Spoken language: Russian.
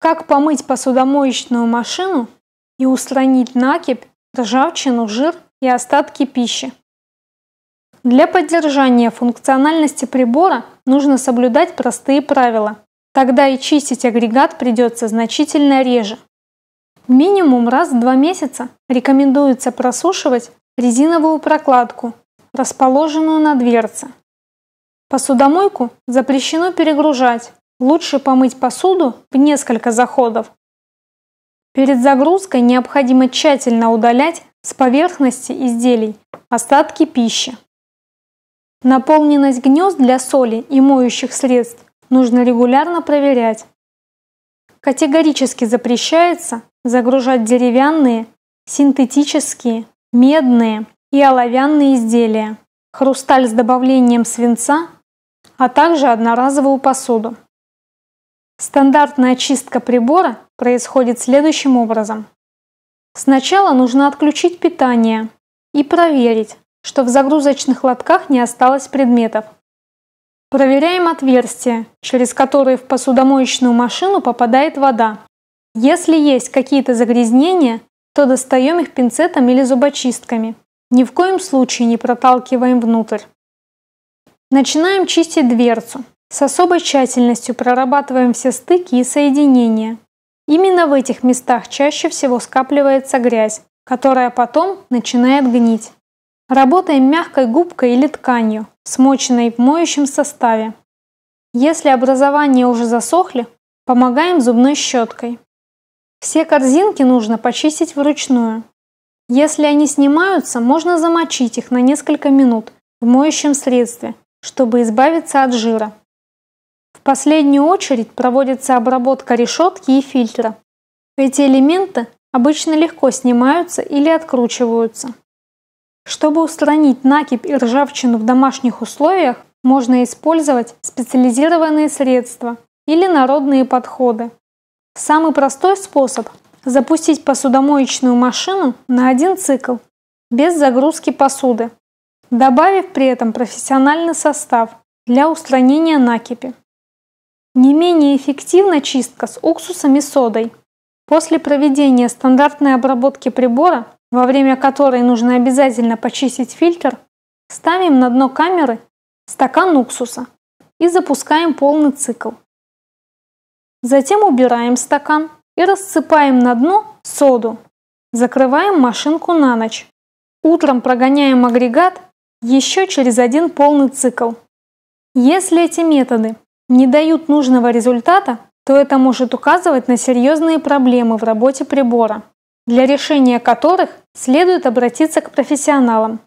Как помыть посудомоечную машину и устранить накипь, ржавчину, жир и остатки пищи. Для поддержания функциональности прибора нужно соблюдать простые правила. Тогда и чистить агрегат придется значительно реже. Минимум раз в два месяца рекомендуется просушивать резиновую прокладку, расположенную на дверце. Посудомойку запрещено перегружать, Лучше помыть посуду в несколько заходов. Перед загрузкой необходимо тщательно удалять с поверхности изделий остатки пищи. Наполненность гнезд для соли и моющих средств нужно регулярно проверять. Категорически запрещается загружать деревянные, синтетические, медные и оловянные изделия, хрусталь с добавлением свинца, а также одноразовую посуду. Стандартная чистка прибора происходит следующим образом. Сначала нужно отключить питание и проверить, что в загрузочных лотках не осталось предметов. Проверяем отверстие, через которое в посудомоечную машину попадает вода. Если есть какие-то загрязнения, то достаем их пинцетом или зубочистками. Ни в коем случае не проталкиваем внутрь. Начинаем чистить дверцу, с особой тщательностью прорабатываем все стыки и соединения. Именно в этих местах чаще всего скапливается грязь, которая потом начинает гнить. Работаем мягкой губкой или тканью, смоченной в моющем составе. Если образования уже засохли, помогаем зубной щеткой. Все корзинки нужно почистить вручную. Если они снимаются, можно замочить их на несколько минут в моющем средстве, чтобы избавиться от жира. В последнюю очередь проводится обработка решетки и фильтра. Эти элементы обычно легко снимаются или откручиваются. Чтобы устранить накипь и ржавчину в домашних условиях, можно использовать специализированные средства или народные подходы. Самый простой способ – запустить посудомоечную машину на один цикл без загрузки посуды, добавив при этом профессиональный состав для устранения накипи. Не менее эффективна чистка с уксусом и содой. После проведения стандартной обработки прибора, во время которой нужно обязательно почистить фильтр, ставим на дно камеры стакан уксуса и запускаем полный цикл. Затем убираем стакан и рассыпаем на дно соду. Закрываем машинку на ночь. Утром прогоняем агрегат еще через один полный цикл. Если эти методы не дают нужного результата, то это может указывать на серьезные проблемы в работе прибора, для решения которых следует обратиться к профессионалам.